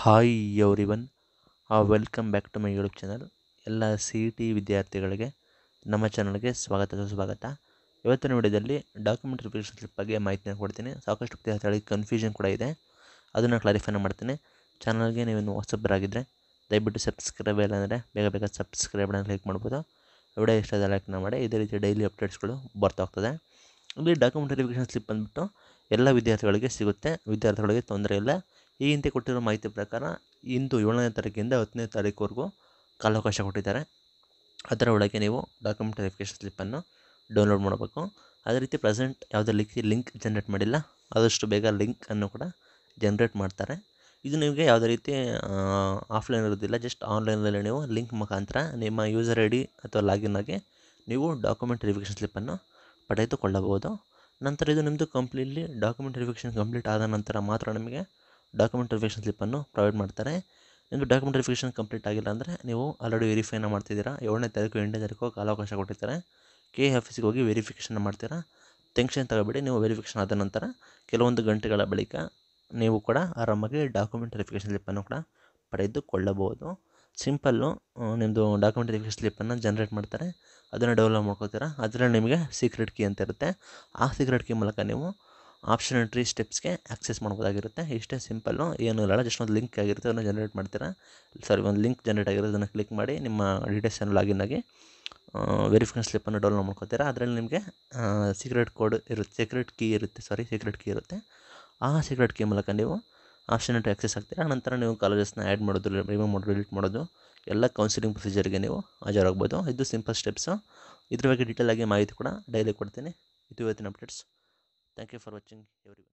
Hi everyone welcome back to my YouTube channel ಎಲ್ಲ C E T ವಿದ್ಯಾರ್ಥಿಗಳಿಗೆ ನಮ್ಮ ಚಾನಲ್ಗೆ ಸ್ವಾಗತ ಸುಸ್ವಾಗತ ಇವತ್ತಿನ ವಿಡಿಯೋದಲ್ಲಿ ಡಾಕ್ಯುಮೆಂಟ್ ಸ್ಲಿಪ್ ಬಗ್ಗೆ ಮಾಹಿತಿಯನ್ನು ಕೊಡ್ತೀನಿ ಸಾಕಷ್ಟು ವಿದ್ಯಾರ್ಥಿಗಳಿಗೆ ಕನ್ಫ್ಯೂಷನ್ ಕೂಡ ಇದೆ ಅದನ್ನು ಕ್ಲಾರಿಫೈನ ಮಾಡ್ತೀನಿ ಚಾನಲ್ಗೆ ನೀವೇನು ಹೊಸಬ್ಬರಾಗಿದ್ದರೆ ದಯವಿಟ್ಟು ಸಬ್ಸ್ಕ್ರೈಬ್ ಇಲ್ಲ ಅಂದರೆ ಬೇಗ ಬೇಗ ಸಬ್ಸ್ಕ್ರೈಬ್ ಸಬ್ಸ್ಕ್ರೈಬ್ನ ಲೈಕ್ ಮಾಡ್ಬೋದು ವಿಡಿಯೋ ಇಷ್ಟ ಲೈಕ್ನ ಮಾಡಿ ಇದೇ ರೀತಿ ಡೈಲಿ ಅಪ್ಡೇಟ್ಸ್ಗಳು ಬರ್ತಾ ಹೋಗ್ತದೆ ಇಲ್ಲಿ ಡಾಕ್ಯುಮೆಂಟ್ ರಿಪ್ಲೇಷನ್ ಸ್ಲಿಪ್ ಬಂದುಬಿಟ್ಟು ಎಲ್ಲ ವಿದ್ಯಾರ್ಥಿಗಳಿಗೆ ಸಿಗುತ್ತೆ ವಿದ್ಯಾರ್ಥಿಗಳಿಗೆ ತೊಂದರೆ ಇಲ್ಲ ಈ ಹಿಂದೆ ಕೊಟ್ಟಿರೋ ಮಾಹಿತಿ ಪ್ರಕಾರ ಇಂದು ಏಳನೇ ತಾರೀಕಿಂದ ಹತ್ತನೇ ತಾರೀಕುವರೆಗೂ ಕಾಲಾವಕಾಶ ಕೊಟ್ಟಿದ್ದಾರೆ ಅದರ ಒಳಗೆ ನೀವು ಡಾಕ್ಯುಮೆಂಟ್ ವೆರಿಫಿಕೇಶನ್ ಸ್ಲಿಪ್ಪನ್ನು ಡೌನ್ಲೋಡ್ ಮಾಡಬೇಕು ಅದೇ ರೀತಿ ಪ್ರೆಸೆಂಟ್ ಯಾವುದೇ ರೀತಿ ಲಿಂಕ್ ಜನ್ರೇಟ್ ಮಾಡಿಲ್ಲ ಆದಷ್ಟು ಬೇಗ ಲಿಂಕನ್ನು ಕೂಡ ಜನ್ರೇಟ್ ಮಾಡ್ತಾರೆ ಇದು ನಿಮಗೆ ಯಾವುದೇ ರೀತಿ ಆಫ್ಲೈನ್ ಇರೋದಿಲ್ಲ ಜಸ್ಟ್ ಆನ್ಲೈನಲ್ಲಿ ನೀವು ಲಿಂಕ್ ಮುಖಾಂತರ ನಿಮ್ಮ ಯೂಸರ್ ಐ ಡಿ ಅಥವಾ ಲಾಗಿನ್ ಆಗಿ ನೀವು ಡಾಕ್ಯುಮೆಂಟ್ ವೆರಿಫಿಕೇಶನ್ ಸ್ಲಿಪ್ಪನ್ನು ಪಡೆದುಕೊಳ್ಳಬಹುದು ನಂತರ ಇದು ನಿಮ್ಮದು ಕಂಪ್ಲೀಟ್ಲಿ ಡಾಕ್ಯುಮೆಂಟ್ ವೆರಿಫಿಕೇಶನ್ ಕಂಪ್ಲೀಟ್ ಆದ ನಂತರ ಮಾತ್ರ ನಿಮಗೆ ಡಾಕ್ಯುಮೆಂಟ್ ವೆರಿಫಿಕೇಷನ್ ಸ್ಲಿಪ್ಪನ್ನು ಪ್ರೊವೈಡ್ ಮಾಡ್ತಾರೆ ನಿಮಗೆ ಡಾಕ್ಯುಮೆಂಟ್ ವೆರಿಫಿಕೇಷನ್ ಕಂಪ್ಲೀಟ್ ಆಗಿಲ್ಲ ಅಂದರೆ ನೀವು ಆಲ್ರೆಡಿ ವೆರಿಫೈನ ಮಾಡ್ತಿದ್ದೀರಾ ಏಳನೇ ತಾರೀಕು ಎಂಟನೇ ತಾರೀಕು ಕಾಲಾವಕಾಶ ಕೊಟ್ಟಿರ್ತಾರೆ ಕೆ ಆಫೀಸಿಗೆ ಹೋಗಿ ವೆರಿಫಿಕೇಷನ್ ಮಾಡ್ತೀರಾ ಟೆನ್ಷನ್ ತಗೋಬೇಡಿ ನೀವು ವೆರಿಫಿಕೇಶನ್ ಆದ ನಂತರ ಕೆಲವೊಂದು ಗಂಟೆಗಳ ಬಳಿಕ ನೀವು ಕೂಡ ಆರಾಮಾಗಿ ಡಾಕ್ಯುಮೆಂಟ್ ವೆರಿಫಿಕೇಷನ್ ಸ್ಲಿಪ್ಪನ್ನು ಕೂಡ ಪಡೆದುಕೊಳ್ಳಬಹುದು ಸಿಂಪಲ್ಲು ನಿಮ್ಮದು ಡಾಕ್ಯುಮೆಂಟ್ ವೆರಿಫಿಕೇಷನ್ ಸ್ಲಿಪ್ಪನ್ನು ಜನ್ರೇಟ್ ಮಾಡ್ತಾರೆ ಅದನ್ನು ಡೌನ್ಲೋಡ್ ಮಾಡ್ಕೋತೀರಾ ಅದರಲ್ಲಿ ನಿಮಗೆ ಸೀಕ್ರೆಟ್ ಕೀ ಅಂತ ಇರುತ್ತೆ ಆ ಸೀಕ್ರೆಟ್ ಕೀ ಮೂಲಕ ನೀವು ಆಪ್ಷನ್ ಎಂಟ್ರಿ ಸ್ಟೆಪ್ಸ್ಗೆ ಆಕ್ಸೆಸ್ ಮಾಡ್ಬೋದಾಗಿರುತ್ತೆ ಇಷ್ಟೇ ಸಿಂಪಲ್ಲು ಏನು ಇರಲ್ಲ ಜಸ್ಟ್ ಒಂದು ಲಿಂಕ್ ಆಗಿರುತ್ತೆ ಅದನ್ನು ಜನರೇಟ್ ಮಾಡ್ತೀರಾ ಸಾರಿ ಒಂದು ಲಿಂಕ್ ಜನರೇಟ್ ಆಗಿರೋದು ಅದನ್ನು ಕ್ಲಿಕ್ ಮಾಡಿ ನಿಮ್ಮ ಡೀಟೇಲ್ಸನ್ನು ಲಾಗಿನ್ ಆಗಿ ವೆರಿಫಿಕೇಷನ್ ಸ್ಲಿಪ್ಪನ್ನು ಡೌನ್ಲೋಡ್ ಮಾಡ್ಕೊತೀರಾ ಅದರಲ್ಲಿ ನಿಮಗೆ ಸೀಕ್ರೆಟ್ ಕೋಡ್ ಇರುತ್ತೆ ಸೀಕ್ರೆಟ್ ಕೀ ಇರುತ್ತೆ ಸಾರಿ ಸೀಕ್ರೆಟ್ ಕೀ ಇರುತ್ತೆ ಆ ಸೀಕ್ರೆಟ್ ಕೀ ಮೂಲಕ ನೀವು ಆಪ್ಷನ್ ಎಂಟ್ರಿ ಆಕ್ಸೆಸ್ ಆಗ್ತೀರಾ ನಂತರ ನೀವು ಕಾಲೇಜಸ್ನ ಆ್ಯಡ್ ಮಾಡೋದು ರಿಮೂವ್ ಮಾಡೋದು ಡಿಲೀಟ್ ಮಾಡೋದು ಎಲ್ಲ ಕೌನ್ಸಿಲಿಂಗ್ ಪ್ರೊಸೀಜರ್ಗೆ ನೀವು ಹಾಜರಾಗ್ಬೋದು ಇದು ಸಿಂಪಲ್ ಸ್ಟೆಪ್ಸು ಇದ್ರ ಬಗ್ಗೆ ಆಗಿ ಮಾಹಿತಿ ಕೂಡ ಡೈಲಿ ಕೊಡ್ತೀನಿ ಇದು ಇವತ್ತಿನ updates Thank you for watching everyone.